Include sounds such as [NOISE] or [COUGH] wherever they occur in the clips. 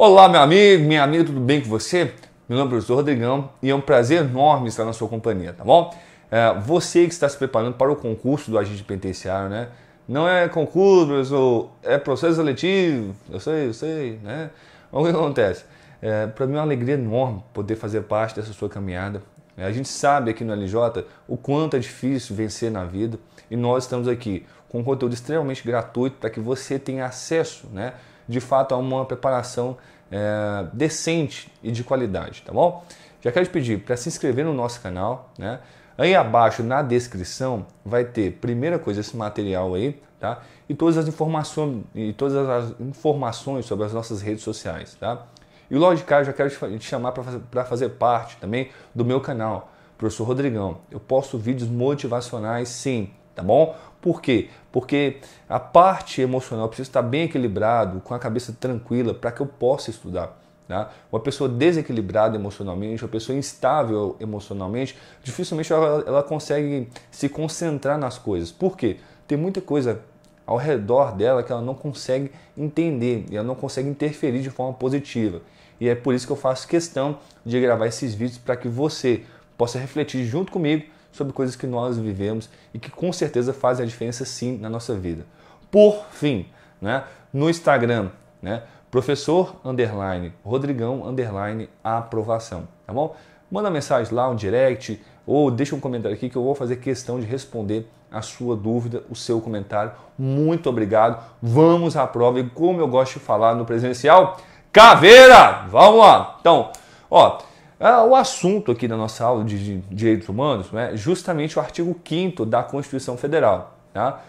Olá, meu amigo, minha amiga, tudo bem com você? Meu nome é professor Rodrigão e é um prazer enorme estar na sua companhia, tá bom? É, você que está se preparando para o concurso do agente penitenciário, né? Não é concurso, professor, é processo seletivo, eu sei, eu sei, né? O que acontece? É, para mim é uma alegria enorme poder fazer parte dessa sua caminhada. É, a gente sabe aqui no LJ o quanto é difícil vencer na vida e nós estamos aqui com um conteúdo extremamente gratuito para que você tenha acesso, né? de fato a uma preparação é, decente e de qualidade, tá bom? Já quero te pedir para se inscrever no nosso canal, né? Aí abaixo na descrição vai ter, primeira coisa, esse material aí, tá? E todas as informações, e todas as informações sobre as nossas redes sociais, tá? E logo de cara eu já quero te chamar para fazer parte também do meu canal, Professor Rodrigão. Eu posto vídeos motivacionais, sim, tá bom? Por quê? Porque a parte emocional precisa estar bem equilibrado, com a cabeça tranquila, para que eu possa estudar. Tá? Uma pessoa desequilibrada emocionalmente, uma pessoa instável emocionalmente, dificilmente ela, ela consegue se concentrar nas coisas. Por quê? Tem muita coisa ao redor dela que ela não consegue entender e ela não consegue interferir de forma positiva. E é por isso que eu faço questão de gravar esses vídeos para que você possa refletir junto comigo sobre coisas que nós vivemos e que com certeza fazem a diferença sim na nossa vida. Por fim, né, no Instagram, né, professor underline, Rodrigão underline aprovação, tá bom? Manda mensagem lá, um direct, ou deixa um comentário aqui que eu vou fazer questão de responder a sua dúvida, o seu comentário. Muito obrigado. Vamos à prova e como eu gosto de falar no presencial, caveira! Vamos lá. Então, ó, ah, o assunto aqui da nossa aula de direitos humanos é justamente o artigo 5 da Constituição Federal. Tá?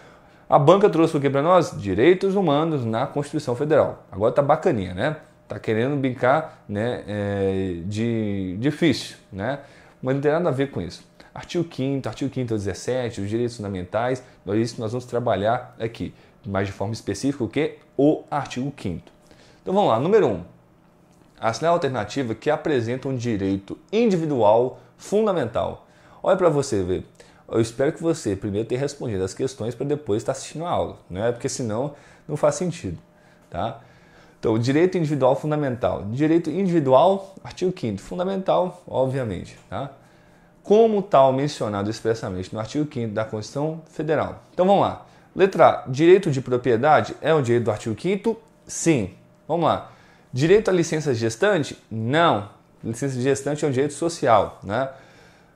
A banca trouxe o que para nós? Direitos humanos na Constituição Federal. Agora tá bacaninha, né? Tá querendo brincar né, é, de difícil, né? Mas não tem nada a ver com isso. Artigo 5 artigo 5 17, os direitos fundamentais, isso nós vamos trabalhar aqui. Mas de forma específica o que? O artigo 5 Então vamos lá, número 1. Um, Assinar a alternativa que apresenta um direito individual fundamental. Olha para você ver. Eu espero que você primeiro tenha respondido as questões para depois estar tá assistindo a aula, né? Porque senão não faz sentido, tá? Então, direito individual fundamental. Direito individual, artigo 5 fundamental, obviamente, tá? Como tal mencionado expressamente no artigo 5 da Constituição Federal. Então, vamos lá. Letra A, direito de propriedade é um direito do artigo 5 Sim. Vamos lá. Direito à licença gestante? Não. Licença gestante é um direito social, né?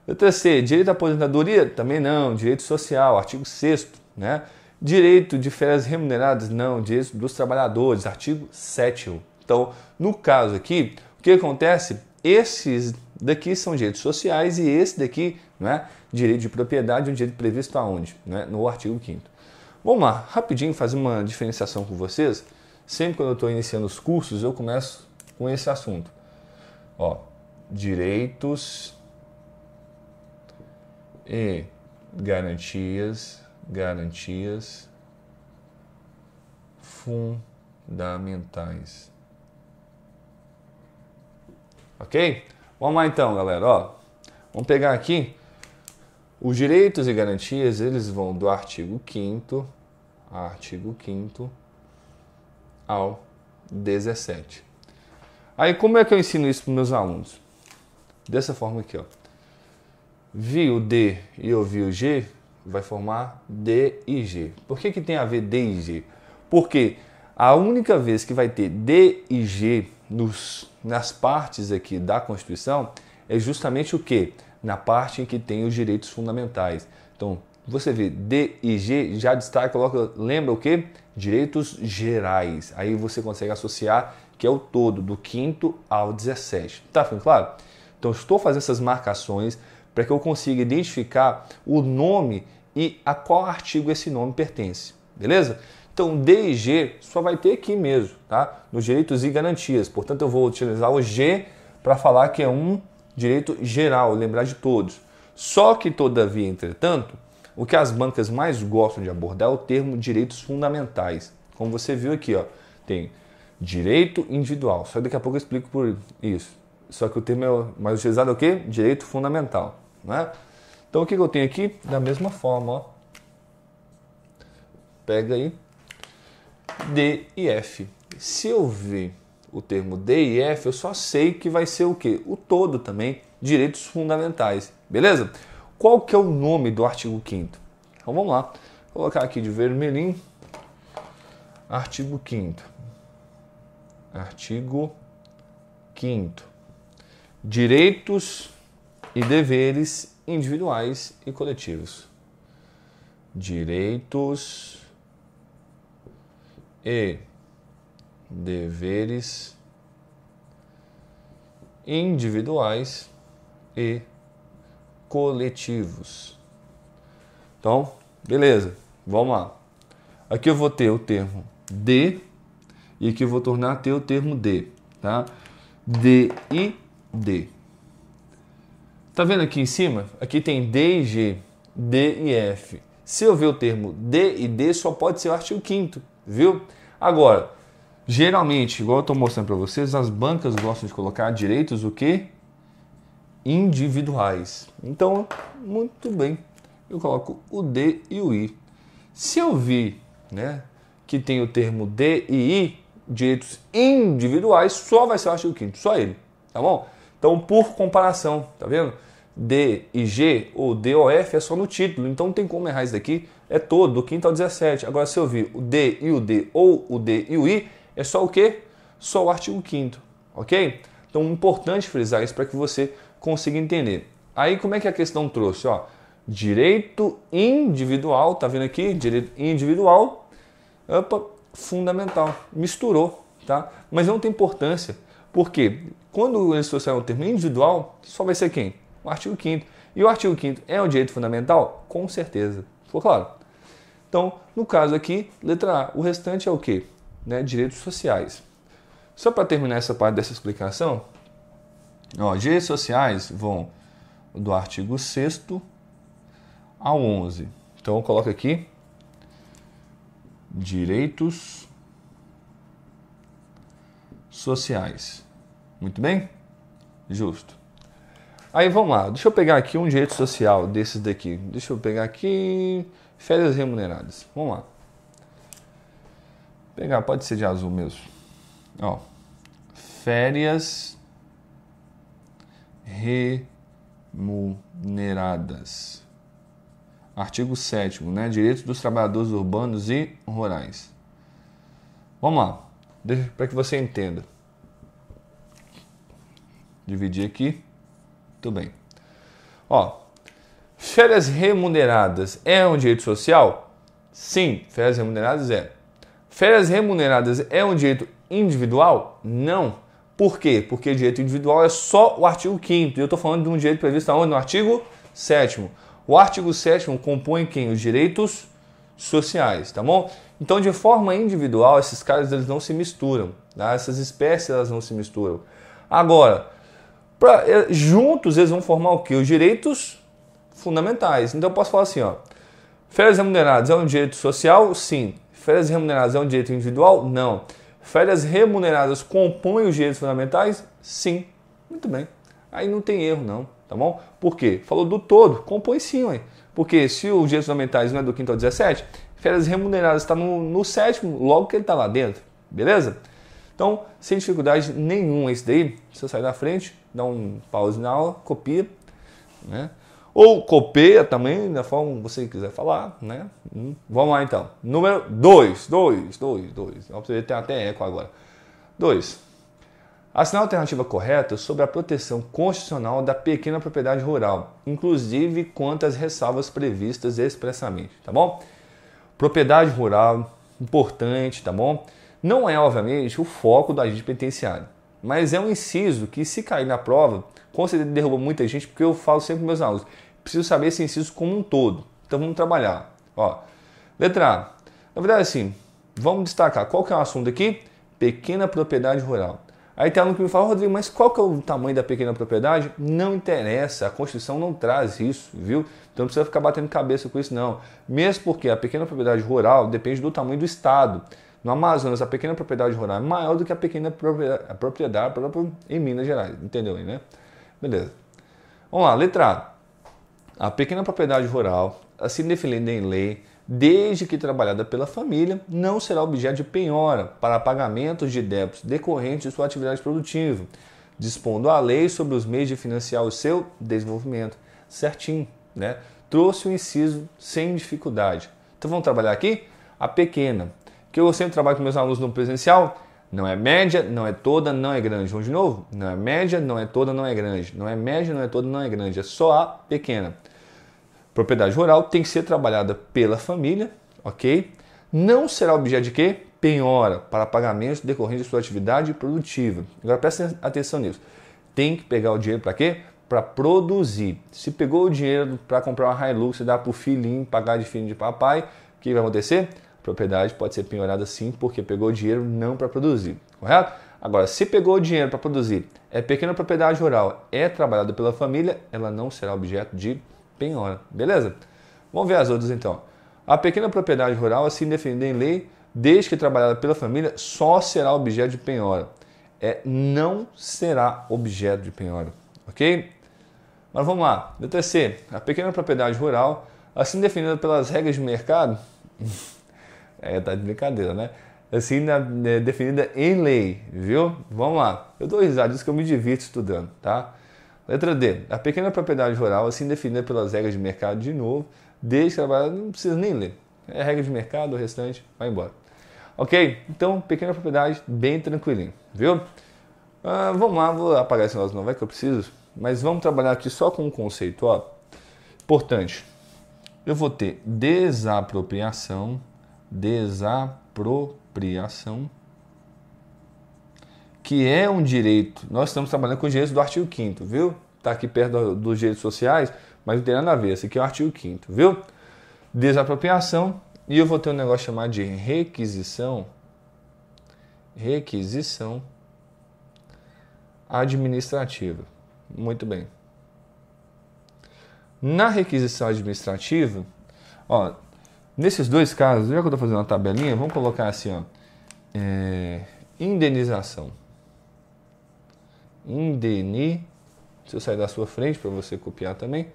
Letra C, direito à aposentadoria? Também não. Direito social, artigo 6 né? Direito de férias remuneradas? Não. Direito dos trabalhadores, artigo 7 Então, no caso aqui, o que acontece? Esses daqui são direitos sociais e esse daqui, né? Direito de propriedade, é um direito previsto aonde? Né? No artigo 5 Vamos lá, rapidinho fazer uma diferenciação com vocês. Sempre quando eu estou iniciando os cursos, eu começo com esse assunto. Ó, direitos e garantias, garantias fundamentais. Ok? Vamos lá então, galera. Ó, vamos pegar aqui os direitos e garantias, eles vão do artigo 5 artigo 5 ao 17. Aí como é que eu ensino isso para meus alunos? Dessa forma aqui, ó. Vi o D e ouvi o G, vai formar D e G. Por que, que tem a ver D e G? Porque a única vez que vai ter D e G nos, nas partes aqui da Constituição é justamente o que? Na parte em que tem os direitos fundamentais. Então, você vê D e G já destaca, coloca, lembra o que? Direitos gerais. Aí você consegue associar que é o todo do quinto ao 17. Tá ficando claro? Então estou fazendo essas marcações para que eu consiga identificar o nome e a qual artigo esse nome pertence. Beleza? Então, D e G só vai ter aqui mesmo, tá? Nos direitos e garantias. Portanto, eu vou utilizar o G para falar que é um direito geral, lembrar de todos. Só que, todavia, entretanto, o que as bancas mais gostam de abordar é o termo direitos fundamentais. Como você viu aqui, ó, tem direito individual. Só daqui a pouco eu explico por isso. Só que o termo é mais utilizado é o quê? Direito fundamental, né? Então o que, que eu tenho aqui? Da mesma forma, ó. Pega aí. D e F. Se eu ver o termo D e F, eu só sei que vai ser o quê? O todo também, direitos fundamentais. Beleza? Qual que é o nome do artigo 5 Então vamos lá. Vou colocar aqui de vermelhinho. Artigo 5 Artigo 5 Direitos e deveres individuais e coletivos. Direitos e deveres individuais e coletivos coletivos. Então, beleza, vamos lá. Aqui eu vou ter o termo de e aqui eu vou tornar ter o termo de, tá? D e D. Tá vendo aqui em cima? Aqui tem D e G, D e F. Se eu ver o termo D e D, só pode ser o artigo 5 viu? Agora, geralmente, igual eu estou mostrando para vocês, as bancas gostam de colocar direitos o quê? individuais. Então, muito bem, eu coloco o D e o I. Se eu vi né, que tem o termo D e I, direitos individuais, só vai ser o artigo 5 só ele, tá bom? Então, por comparação, tá vendo? D e G ou D ou F é só no título, então não tem como errar isso daqui, é todo, do 5 ao 17. Agora, se eu vi o D e o D ou o D e o I, é só o quê? Só o artigo 5 ok? Então, é importante frisar isso para que você consiga entender. Aí como é que a questão trouxe? Ó, direito individual, tá vendo aqui? Direito individual, opa, fundamental, misturou, tá? Mas não tem importância, porque quando eles trouxeram o é termo individual, só vai ser quem? O artigo 5 E o artigo 5 é um direito fundamental? Com certeza, ficou claro? Então, no caso aqui, letra A, o restante é o quê? Né? Direitos sociais. Só para terminar essa parte dessa explicação, Ó, direitos sociais vão do artigo 6 ao 11. Então, coloca aqui direitos sociais. Muito bem? Justo. Aí vamos lá, deixa eu pegar aqui um direito social desses daqui. Deixa eu pegar aqui férias remuneradas. Vamos lá. Pegar, pode ser de azul mesmo. Ó. Férias remuneradas. Artigo 7 né? Direitos dos trabalhadores urbanos e rurais. Vamos lá, para que você entenda. Dividir aqui. Muito bem. Ó, férias remuneradas é um direito social? Sim, férias remuneradas é. Férias remuneradas é um direito individual? Não. Por quê? Porque direito individual é só o artigo 5 e eu estou falando de um direito previsto aonde? No artigo 7 O artigo 7 compõe quem? Os direitos sociais, tá bom? Então, de forma individual, esses caras eles não se misturam, né? essas espécies elas não se misturam. Agora, pra, eh, juntos eles vão formar o que? Os direitos fundamentais. Então, eu posso falar assim, ó, férias remuneradas é um direito social? Sim. Férias remuneradas é um direito individual? Não. Férias remuneradas compõem os direitos fundamentais? Sim. Muito bem. Aí não tem erro, não, tá bom? Por quê? Falou do todo, compõe sim, ué. Porque se os direitos fundamentais não é do quinto ao 17, férias remuneradas está no, no sétimo, logo que ele está lá dentro, beleza? Então, sem dificuldade nenhuma isso daí, você sai da frente, dá um pause na aula, copia, né? ou copeia também, da forma que você quiser falar, né? Hum, vamos lá então. Número 2, 2, 2, 2. Tem até eco agora. 2. Assinar a alternativa correta sobre a proteção constitucional da pequena propriedade rural, inclusive quanto às ressalvas previstas expressamente, tá bom? Propriedade rural, importante, tá bom? Não é, obviamente, o foco do agente penitenciário, mas é um inciso que, se cair na prova, com certeza derruba muita gente, porque eu falo sempre com meus alunos preciso saber esse inciso como um todo. Então vamos trabalhar. Ó, letra A. Na verdade, assim, vamos destacar qual que é o assunto aqui? Pequena propriedade rural. Aí tem aluno que me fala, Rodrigo, mas qual que é o tamanho da pequena propriedade? Não interessa, a Constituição não traz isso, viu? Então não precisa ficar batendo cabeça com isso, não. Mesmo porque a pequena propriedade rural depende do tamanho do Estado. No Amazonas, a pequena propriedade rural é maior do que a pequena propriedade, a propriedade em Minas Gerais, entendeu aí, né? Beleza. Vamos lá, letra A a pequena propriedade rural, assim definida em lei, desde que trabalhada pela família, não será objeto de penhora para pagamentos de débitos decorrentes de sua atividade produtiva, dispondo a lei sobre os meios de financiar o seu desenvolvimento. Certinho, né? Trouxe o um inciso sem dificuldade. Então vamos trabalhar aqui? A pequena, que eu sempre trabalho com meus alunos no presencial, não é média, não é toda, não é grande. Vamos de novo? Não é média, não é toda, não é grande. Não é média, não é toda, não é grande. É só a pequena. Propriedade rural tem que ser trabalhada pela família, ok? Não será objeto de quê? Penhora para pagamento decorrente de sua atividade produtiva. Agora presta atenção nisso. Tem que pegar o dinheiro para quê? Para produzir. Se pegou o dinheiro para comprar uma Hilux, se dá para o filhinho, pagar de filho de papai, o que vai acontecer? propriedade pode ser penhorada sim porque pegou dinheiro não para produzir, correto? Agora, se pegou dinheiro para produzir, é pequena propriedade rural, é trabalhada pela família, ela não será objeto de penhora, beleza? Vamos ver as outras então. A pequena propriedade rural, assim definida em lei, desde que trabalhada pela família, só será objeto de penhora. É, não será objeto de penhora, ok? Mas vamos lá. Letra C. A pequena propriedade rural, assim definida pelas regras de mercado, [LAUGHS] É, tá de brincadeira, né? Assim, na, é, definida em lei, viu? Vamos lá. Eu dou risada, isso que eu me divirto estudando, tá? Letra D. A pequena propriedade rural, assim definida pelas regras de mercado, de novo, desde trabalhar, não precisa nem ler. É regra de mercado, o restante vai embora. Ok? Então, pequena propriedade, bem tranquilinho, viu? Ah, vamos lá, vou apagar esse negócio não, vai que eu preciso. Mas vamos trabalhar aqui só com um conceito, ó. Importante. Eu vou ter desapropriação desapropriação, que é um direito. Nós estamos trabalhando com os direitos do artigo 5 viu? Está aqui perto dos direitos sociais, mas não tem nada a ver. Esse aqui é o artigo 5 viu? Desapropriação, e eu vou ter um negócio chamado de requisição. Requisição administrativa. Muito bem. Na requisição administrativa, ó, Nesses dois casos, já que eu estou fazendo uma tabelinha, vamos colocar assim, ó, é, indenização. Indeni, se eu sair da sua frente para você copiar também,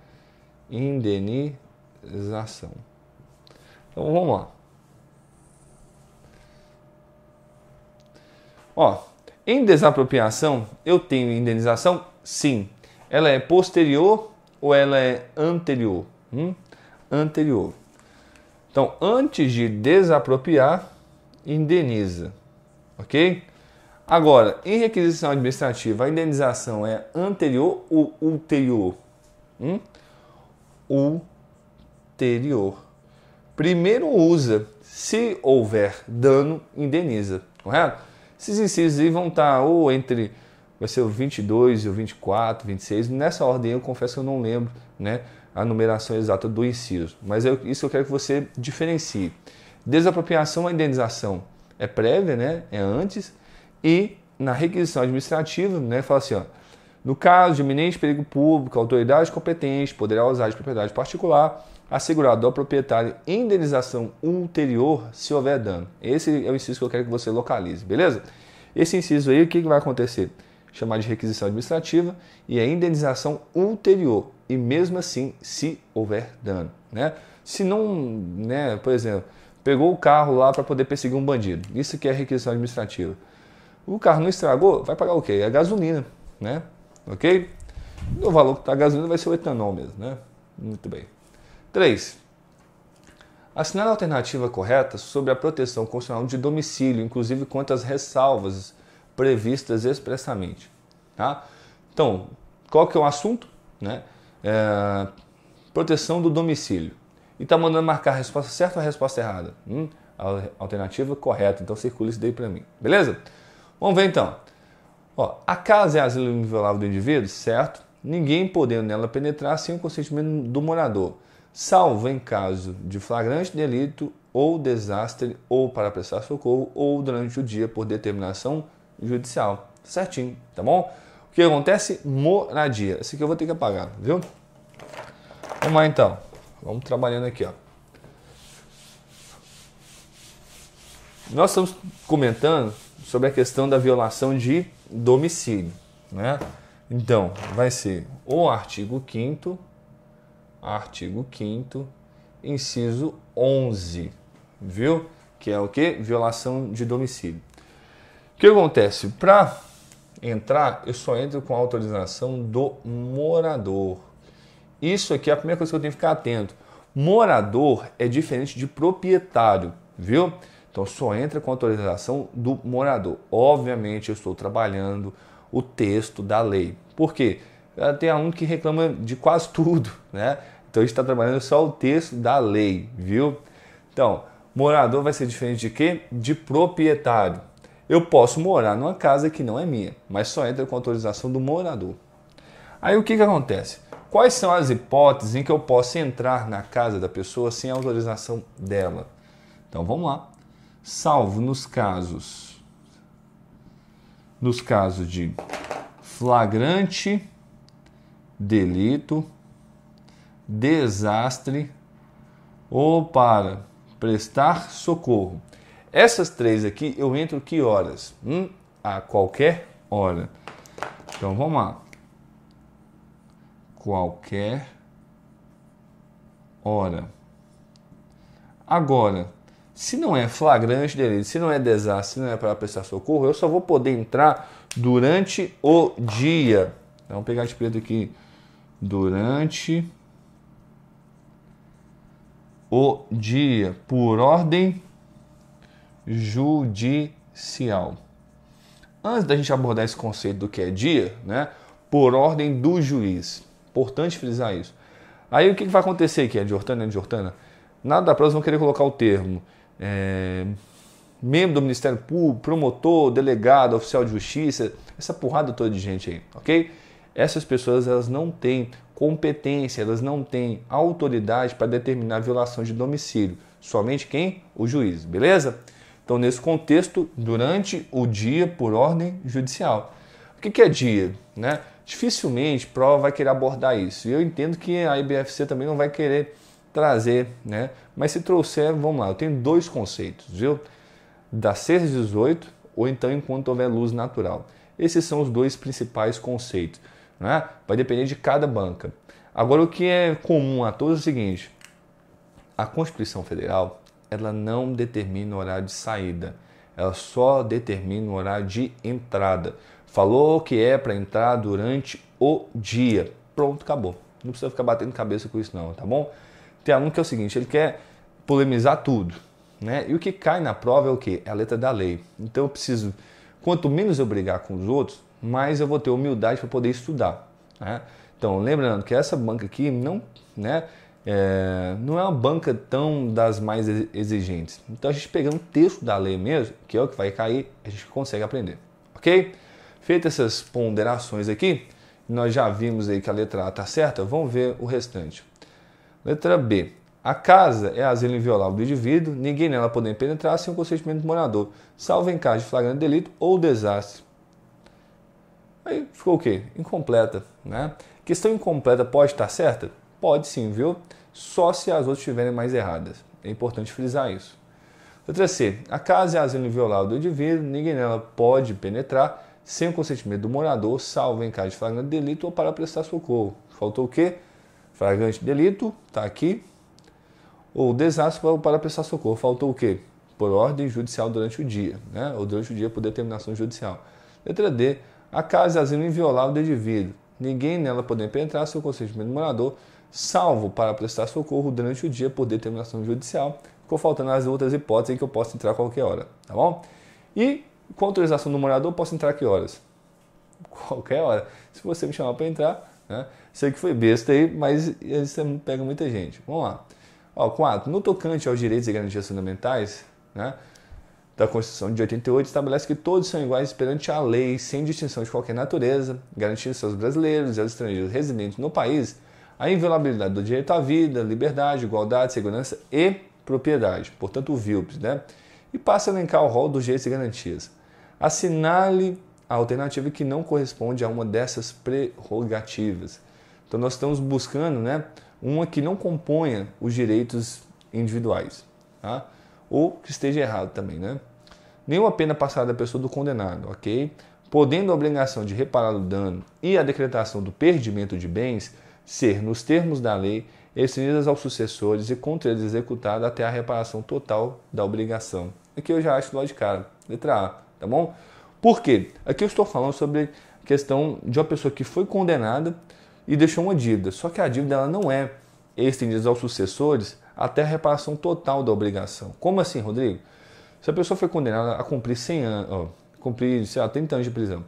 indenização. Então vamos lá. Ó, em desapropriação, eu tenho indenização? Sim. Ela é posterior ou ela é anterior? Hum? Anterior. Então, antes de desapropriar, indeniza, ok? Agora, em requisição administrativa, a indenização é anterior ou ulterior? Hum? Ulterior. Primeiro usa, se houver dano, indeniza, correto? Esses incisos aí vão estar tá ou entre vai ser o 22 e o 24, 26, nessa ordem eu confesso que eu não lembro, né? a numeração exata do inciso, mas é isso que eu quero que você diferencie. Desapropriação à indenização é prévia, né? é antes, e na requisição administrativa, né, fala assim, ó, no caso de iminente perigo público, a autoridade competente poderá usar de propriedade particular assegurado ao proprietário indenização ulterior se houver dano. Esse é o inciso que eu quero que você localize, beleza? Esse inciso aí, o que vai acontecer? chamar de requisição administrativa, e a indenização ulterior, e mesmo assim, se houver dano. Né? Se não, né, por exemplo, pegou o carro lá para poder perseguir um bandido, isso que é requisição administrativa. O carro não estragou, vai pagar o quê? É gasolina, né? Ok? O valor que está gasolina vai ser o etanol mesmo, né? Muito bem. 3. Assinar a alternativa correta sobre a proteção constitucional de domicílio, inclusive quanto às ressalvas previstas expressamente. Tá? Então, qual que é o assunto? Né? É, proteção do domicílio. E está mandando marcar a resposta certa ou a resposta errada? Hum, a alternativa correta, então circula isso daí para mim. Beleza? Vamos ver então. Ó, a casa é asilo inviolável do indivíduo, certo? Ninguém podendo nela penetrar sem o consentimento do morador, salvo em caso de flagrante delito ou desastre ou para prestar socorro ou durante o dia por determinação judicial. Certinho, tá bom? O que acontece? Moradia. Esse aqui eu vou ter que apagar, viu? Vamos lá então. Vamos trabalhando aqui, ó. Nós estamos comentando sobre a questão da violação de domicílio, né? Então, vai ser o artigo 5 artigo 5 inciso 11, viu? Que é o que? Violação de domicílio. O que acontece? Para entrar, eu só entro com autorização do morador. Isso aqui é a primeira coisa que eu tenho que ficar atento. Morador é diferente de proprietário, viu? Então só entra com autorização do morador. Obviamente eu estou trabalhando o texto da lei. Por quê? Ah, tem aluno que reclama de quase [LAUGHS] tudo, né? Então a gente está trabalhando só o texto da lei, viu? Então, morador vai ser diferente de quê? De proprietário eu posso morar numa casa que não é minha, mas só entra com autorização do morador. Aí o que, que acontece? Quais são as hipóteses em que eu posso entrar na casa da pessoa sem autorização dela? Então vamos lá. Salvo nos casos nos casos de flagrante delito, desastre ou para prestar socorro essas três aqui eu entro que horas? Hum, a qualquer hora. Então vamos lá. Qualquer hora. Agora, se não é flagrante delito, se não é desastre, se não é para prestar socorro, eu só vou poder entrar durante o dia. Então, pegar de preto aqui. Durante o dia, por ordem judicial. Antes da gente abordar esse conceito do que é dia, né, por ordem do juiz, importante frisar isso. Aí o que vai acontecer aqui, a é Jordana de Jordana? É Nada da vão querer colocar o termo é, membro do Ministério Público, promotor, delegado, oficial de justiça, essa porrada toda de gente aí, ok? Essas pessoas elas não têm competência, elas não têm autoridade para determinar a violação de domicílio. Somente quem? O juiz, beleza? Então, nesse contexto, durante o dia por ordem judicial. O que é dia? Né? Dificilmente a prova vai querer abordar isso. E eu entendo que a IBFC também não vai querer trazer, né? Mas se trouxer, vamos lá, eu tenho dois conceitos, viu? Das 6 às 18 ou então enquanto houver luz natural. Esses são os dois principais conceitos, né? Vai depender de cada banca. Agora, o que é comum a todos é o seguinte: a Constituição Federal ela não determina o horário de saída, ela só determina o horário de entrada. Falou que é para entrar durante o dia. Pronto, acabou. Não precisa ficar batendo cabeça com isso não, tá bom? Tem aluno que é o seguinte, ele quer polemizar tudo, né? E o que cai na prova é o que? É a letra da lei. Então eu preciso, quanto menos eu brigar com os outros, mais eu vou ter humildade para poder estudar, né? Então, lembrando que essa banca aqui não, né, é, não é uma banca tão das mais exigentes. Então a gente pegando o texto da lei mesmo, que é o que vai cair, a gente consegue aprender, ok? Feitas essas ponderações aqui, nós já vimos aí que a letra A está certa, vamos ver o restante. Letra B. A casa é asilo inviolável do indivíduo, ninguém nela poderá penetrar sem o consentimento do morador, salvo em caso de flagrante delito ou desastre. Aí ficou o quê? Incompleta, né? Questão incompleta pode estar certa? Pode sim, viu? só se as outras estiverem mais erradas. É importante frisar isso. Letra C. A casa é asilo inviolável do indivíduo, ninguém nela pode penetrar sem o consentimento do morador, salvo em caso de flagrante delito ou para prestar socorro. Faltou o quê? Flagrante delito, está aqui. Ou desastre para prestar socorro. Faltou o quê? Por ordem judicial durante o dia, né? ou durante o dia por determinação judicial. Letra D. A casa é asilo inviolável do indivíduo, ninguém nela pode penetrar sem o consentimento do morador, salvo para prestar socorro durante o dia por determinação judicial. Ficou faltando as outras hipóteses em que eu posso entrar a qualquer hora, tá bom? E com autorização do morador, posso entrar que horas? [LAUGHS] Qualquer hora. Se você me chamar para entrar, né? sei que foi besta aí, mas isso pega muita gente. Vamos lá. Ó, 4. No tocante aos direitos e garantias fundamentais, né? da Constituição de 88 estabelece que todos são iguais perante a lei, sem distinção de qualquer natureza, garantindo seus brasileiros e aos estrangeiros residentes no país a inviolabilidade do direito à vida, liberdade, igualdade, segurança e propriedade, portanto o VILPS, né? E passa a elencar o rol dos direitos e garantias. Assinale a alternativa que não corresponde a uma dessas prerrogativas. Então nós estamos buscando, né, uma que não componha os direitos individuais, tá? Ou que esteja errado também, né? Nenhuma pena passada da pessoa do condenado, ok? Podendo a obrigação de reparar o dano e a decretação do perdimento de bens ser, nos termos da lei, estendidas aos sucessores e contra eles executada até a reparação total da obrigação. Aqui eu já acho lógico, de cara. Letra A, tá bom? Por quê? Aqui eu estou falando sobre a questão de uma pessoa que foi condenada e deixou uma dívida. Só que a dívida ela não é estendida aos sucessores até a reparação total da obrigação. Como assim, Rodrigo? Se a pessoa foi condenada a cumprir 100 anos, ó, cumprir, sei lá, 30 anos de prisão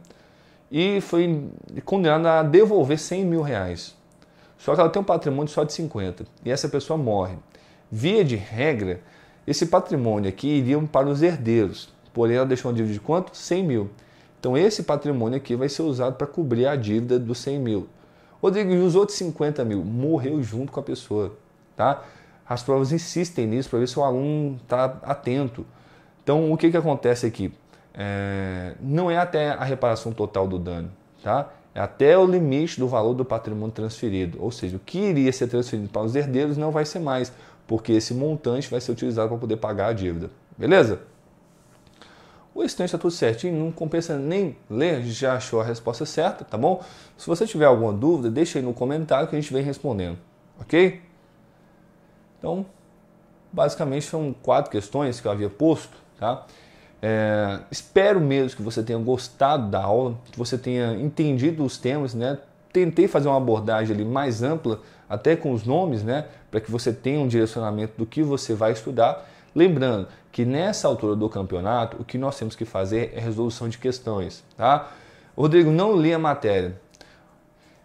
e foi condenada a devolver 100 mil reais só que ela tem um patrimônio só de 50 e essa pessoa morre. Via de regra, esse patrimônio aqui iria para os herdeiros, porém ela deixou uma dívida de quanto? 100 mil. Então esse patrimônio aqui vai ser usado para cobrir a dívida dos 100 mil. Rodrigo, e os outros 50 mil? Morreu junto com a pessoa, tá? As provas insistem nisso para ver se o aluno está atento. Então o que, que acontece aqui? É... não é até a reparação total do dano, tá? É até o limite do valor do patrimônio transferido. Ou seja, o que iria ser transferido para os herdeiros não vai ser mais, porque esse montante vai ser utilizado para poder pagar a dívida. Beleza? O restante está tudo certinho, não compensa nem ler, já achou a resposta certa, tá bom? Se você tiver alguma dúvida, deixa aí no comentário que a gente vem respondendo, ok? Então, basicamente são quatro questões que eu havia posto, tá? É, espero mesmo que você tenha gostado da aula, que você tenha entendido os temas, né? Tentei fazer uma abordagem ali mais ampla, até com os nomes, né? Para que você tenha um direcionamento do que você vai estudar. Lembrando que nessa altura do campeonato, o que nós temos que fazer é resolução de questões, tá? Rodrigo, não lê a matéria.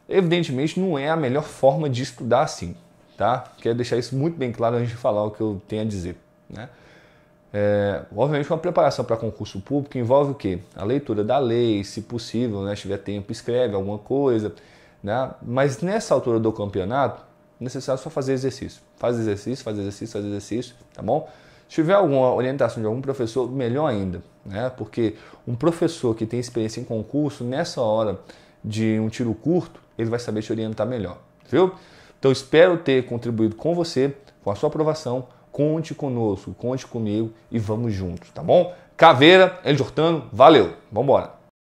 Evidentemente, não é a melhor forma de estudar assim, tá? Quero deixar isso muito bem claro antes de falar o que eu tenho a dizer, né? É, obviamente, uma preparação para concurso público envolve o quê? A leitura da lei, se possível, né? se tiver tempo, escreve alguma coisa. Né? Mas nessa altura do campeonato, é necessário só fazer exercício. Faz exercício, faz exercício, faz exercício, tá bom? Se tiver alguma orientação de algum professor, melhor ainda, né? Porque um professor que tem experiência em concurso, nessa hora de um tiro curto, ele vai saber te orientar melhor, viu? Então espero ter contribuído com você, com a sua aprovação Conte conosco, conte comigo e vamos juntos, tá bom? Caveira, El Jortano, valeu, vambora!